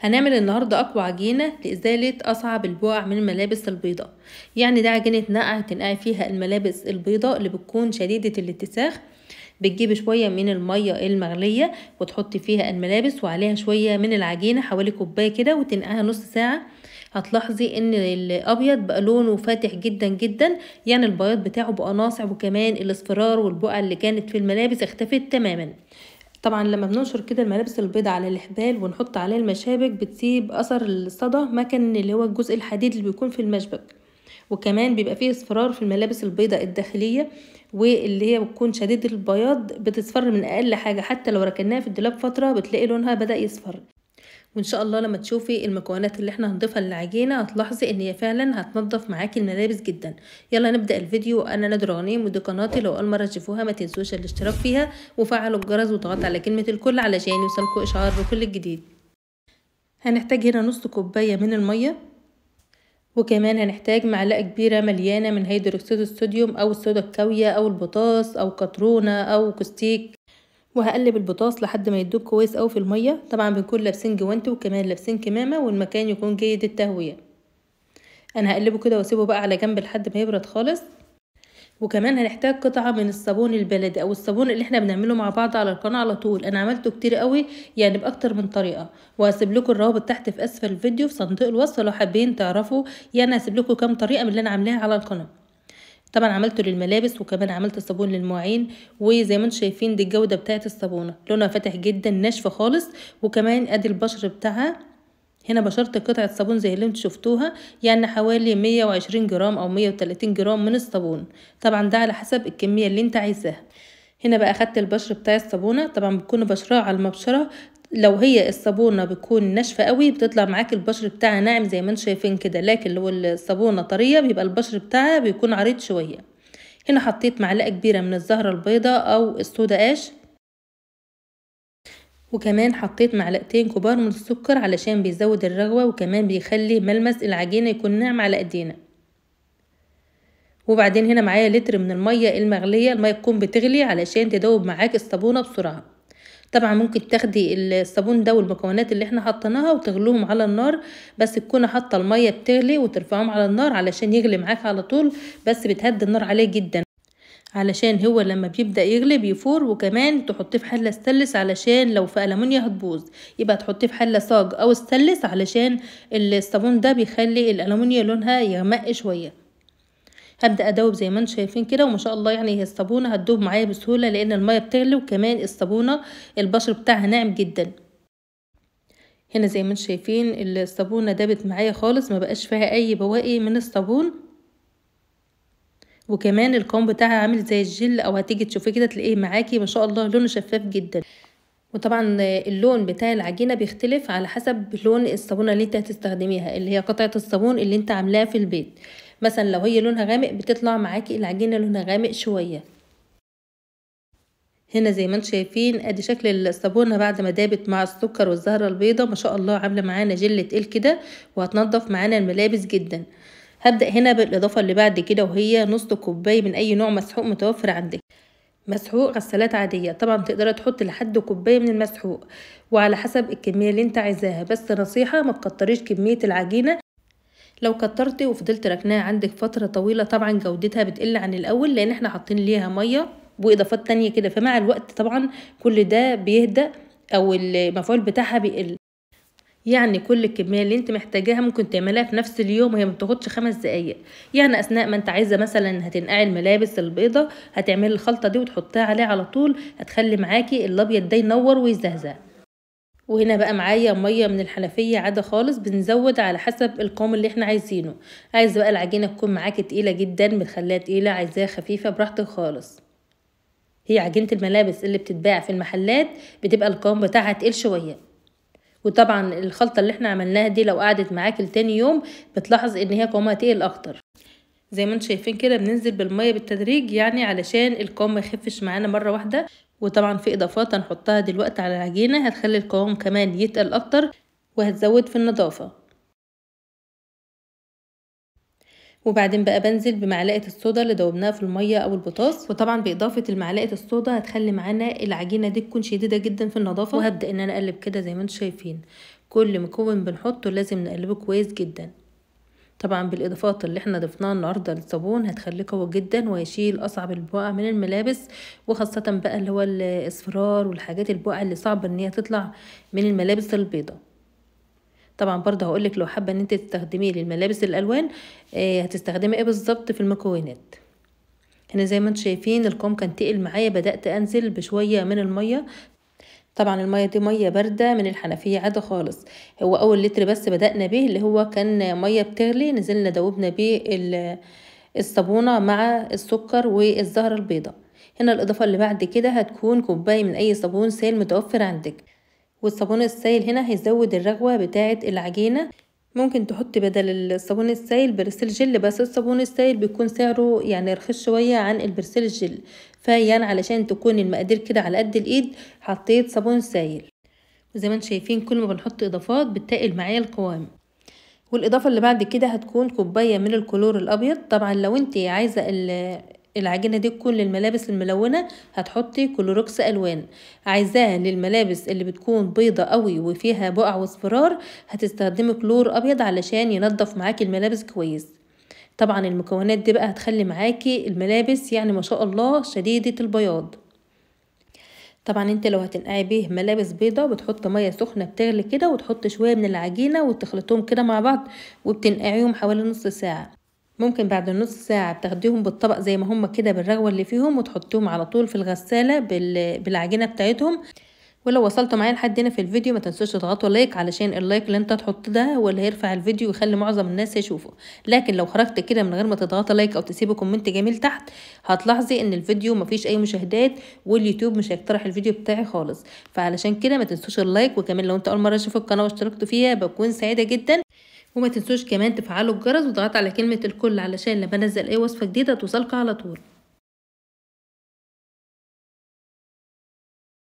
هنعمل النهاردة أقوى عجينة لإزالة أصعب البقع من الملابس البيضاء يعني ده عجينة نقع تنقعي فيها الملابس البيضاء اللي بتكون شديدة الاتساخ بتجيبي شوية من المية المغلية وتحطي فيها الملابس وعليها شوية من العجينة حوالي كوباية كده وتنقعها نص ساعة هتلاحظي ان الابيض بقى لونه فاتح جدا جدا يعني البياض بتاعه بقى ناصع وكمان الاصفرار والبقع اللي كانت في الملابس اختفت تماما طبعا لما بننشر كده الملابس البيضة على الحبال ونحط عليه المشابك بتسيب اثر الصدى مكن اللي هو الجزء الحديد اللي بيكون في المشبك وكمان بيبقى فيه اصفرار في الملابس البيضاء الداخليه واللي هي بتكون شديد البياض بتصفر من اقل حاجه حتى لو ركناها في الدولاب فتره بتلاقي لونها بدا يصفر وان شاء الله لما تشوفي المكونات اللي احنا هنضيفها للعجينه هتلاحظي ان هي فعلا هتنضف معاكي الملابس جدا يلا نبدا الفيديو انا نادر غنيم ودي قناتي لو اول مره تشوفوها ما تنسوش الاشتراك فيها وفعلوا الجرس واضغطوا على كلمه الكل علشان يوصلكوا اشعار بكل الجديد هنحتاج هنا نص كوبايه من الميه وكمان هنحتاج معلقة كبيرة مليانة من هيدروكسيد الصوديوم أو الصودا الكاوية أو البطاس أو كاترونه أو كوستيك وهقلب البطاطس لحد ما يدوب كويس قوي في الميه طبعا بنكون لابسين جوانتي وكمان لابسين كمامه والمكان يكون جيد التهويه انا هقلبه كده واسيبه بقى على جنب لحد ما يبرد خالص وكمان هنحتاج قطعة من الصابون البلدي او الصابون اللي احنا بنعمله مع بعض على القناة على طول انا عملته كتير قوي يعني باكتر من طريقة وهسيب لكم الروابط تحت في اسفل الفيديو في صندوق الوصف لو حابين تعرفوا يعني هسيب لكم كام طريقة من اللي انا عاملاها على القناة طبعا عملته للملابس وكمان عملت صابون للمواعين وزي ما انتم شايفين دي الجوده بتاعه الصابونه لونها فاتح جدا ناشفه خالص وكمان ادي البشر بتاعها هنا بشرت قطعة صابون زي اللي انتوا شفتوها يعني حوالي 120 جرام او 130 جرام من الصابون طبعا ده على حسب الكمية اللي انت عايزاها هنا بقى اخدت البشر بتاع الصابونه طبعا بتكون بشرها على المبشره لو هي الصابونه بتكون ناشفه قوي بتطلع معاك البشر بتاعها ناعم زي ما انتم شايفين كده لكن لو الصابونه طريه بيبقى البشر بتاعها بيكون عريض شويه هنا حطيت معلقه كبيره من الزهره البيضاء او السودا اش وكمان حطيت معلقتين كبار من السكر علشان بيزود الرغوه وكمان بيخلي ملمس العجينه يكون ناعم على ايدينا وبعدين هنا معايا لتر من الميه المغليه الميه تكون بتغلي علشان تدوب معاك الصابونه بسرعه طبعا ممكن تاخدي الصابون ده والمكونات اللي احنا حطيناها وتغلوهم على النار بس تكون حاطه الميه بتغلي وترفعهم على النار علشان يغلي معاك على طول بس بتهدي النار عليه جدا علشان هو لما بيبدأ يغلي بيفور وكمان تحطيه في حلة ستلس علشان لو في ألمونيا هتبوظ يبقى تحطيه في حلة صاج أو ستلس علشان الصابون ده بيخلي الالومنيا لونها يغمق شوية هبدا ادوب زي ما انتم شايفين كده وما شاء الله يعني هي الصابونه هتدوب معايا بسهوله لان الميه بتغلي وكمان الصابونه البشر بتاعها ناعم جدا هنا زي ما انتم شايفين الصابونه دابت معايا خالص ما بقاش فيها اي بواقي من الصابون وكمان القوام بتاعها عامل زي الجل او هتيجي تشوفيه كده تلاقيه معاكي ما شاء الله لونه شفاف جدا وطبعا اللون بتاع العجينه بيختلف على حسب لون الصابونه اللي انت هتستخدميها اللي هي قطعه الصابون اللي انت عاملاها في البيت مثلا لو هي لونها غامق بتطلع معاكي العجينة لونها غامق شوية هنا زي ما انتم شايفين ادي شكل الصابونه بعد ما دابت مع السكر والزهره البيضه ما شاء الله عامله معانا جله تقيل كده وهتنضف معانا الملابس جدا هبدا هنا بالاضافه اللي بعد كده وهي نص كوبايه من اي نوع مسحوق متوفر عندك مسحوق غسالات عادية طبعا تقدري تحطي لحد كوباية من المسحوق وعلى حسب الكمية اللي انت عايزاها بس نصيحة ما تكتريش كمية العجينة لو كترتي وفضلت ركناها عندك فترة طويلة طبعا جودتها بتقل عن الأول لأن احنا حاطين ليها مية وإضافات تانية كده فمع الوقت طبعا كل ده بيهدأ أو المفعول بتاعها بيقل يعني كل الكميه اللي انت محتاجاها ممكن تعمليها في نفس اليوم وهي ما بتاخدش خمس دقايق يعني اثناء ما انت عايزه مثلا هتنقعي الملابس البيضه هتعملي الخلطه دي وتحطيها عليه على طول هتخلي معاكي الابيض ده ينور ويزهزه وهنا بقى معايا ميه من الحنفيه عاده خالص بنزود على حسب القوام اللي احنا عايزينه عايز بقى العجينه تكون معاكي تقيله جدا متخليها تقيله عايزاها خفيفه براحتك خالص هي عجينه الملابس اللي بتتباع في المحلات بتبقى القوام بتاعها تقيل شويه وطبعا الخلطه اللي احنا عملناها دي لو قعدت معاكي لتاني يوم بتلاحظ ان هي قوامها تقيل اكتر زي ما انتم شايفين كده بننزل بالميه بالتدريج يعني علشان القوام ما يخفش معانا مره واحده وطبعا في اضافات هنحطها دلوقتي على العجينه هتخلي القوام كمان يتقل اكتر وهتزود في النضافه وبعدين بقى بنزل بمعلقه الصودا اللي دوبناها في الميه او البطاس وطبعا باضافه المعلقه الصودا هتخلي معانا العجينه دي تكون شديده جدا في النضافه وهبدا ان انا اقلب كده زي ما انتم شايفين كل مكون بنحطه لازم نقلبه كويس جدا طبعا بالاضافات اللي احنا ضفناها النهارده للصابون هتخليه قوي جدا ويشيل اصعب البقع من الملابس وخاصه بقى اللي هو الاصفرار والحاجات البقع اللي صعب ان هي تطلع من الملابس البيضه طبعا برضه هقولك لو حابه ان انت تستخدميه للملابس الالوان آه، هتستخدمي ايه بالظبط في المكونات هنا زي ما انتم شايفين الكم كان تقل معايا بدات انزل بشويه من الميه طبعا المية دي مية باردة من الحنفية عادة خالص هو أول لتر بس بدأنا به اللي هو كان مية بتغلي نزلنا دوبنا بيه الصابونة مع السكر والزهرة البيضاء هنا الإضافة اللي بعد كده هتكون كوباية من أي صابون سائل متوفر عندك والصابون السائل هنا هيزود الرغوة بتاعة العجينة ممكن تحطي بدل الصابون السائل برسيل جل بس الصابون السائل بيكون سعره يعني رخيص شويه عن البرسيل الجل فيعني علشان تكون المقادير كده على قد الايد حطيت صابون سائل وزي ما انتم شايفين كل ما بنحط اضافات بتتقل معايا القوام والاضافه اللي بعد كده هتكون كوبايه من الكلور الابيض طبعا لو انت عايزه العجينة دي تكون الملابس الملونة هتحطي كلوركس ألوان عايزاها للملابس اللي بتكون بيضة قوي وفيها بقع واصفرار هتستخدمي كلور أبيض علشان ينضف معاكي الملابس كويس طبعا المكونات دي بقى هتخلي معاكي الملابس يعني ما شاء الله شديدة البياض طبعا انت لو هتنقعي بيه ملابس بيضه بتحطي ميه سخنه بتغلي كده وتحطي شويه من العجينه وتخلطهم كده مع بعض وبتنقعيهم حوالي نص ساعه ممكن بعد نص ساعة بتاخديهم بالطبق زي ما هم كده بالرغوة اللي فيهم وتحطيهم على طول في الغسالة بالعجينة بتاعتهم ولو وصلتوا معايا لحد هنا في الفيديو ما تنسوش تضغطوا لايك علشان اللايك اللي انت تحط ده هو اللي هيرفع الفيديو ويخلي معظم الناس يشوفه لكن لو خرجت كده من غير ما تضغط لايك او تسيب كومنت جميل تحت هتلاحظي ان الفيديو مفيش اي مشاهدات واليوتيوب مش هيقترح الفيديو بتاعي خالص فعلشان كده ما تنسوش اللايك وكمان لو انت اول مره تشوف القناه واشتركت فيها بكون سعيده جدا وما تنسوش كمان تفعلوا الجرس وتضغط على كلمة الكل علشان لما انزل اي وصفة جديدة توصلكوا على طول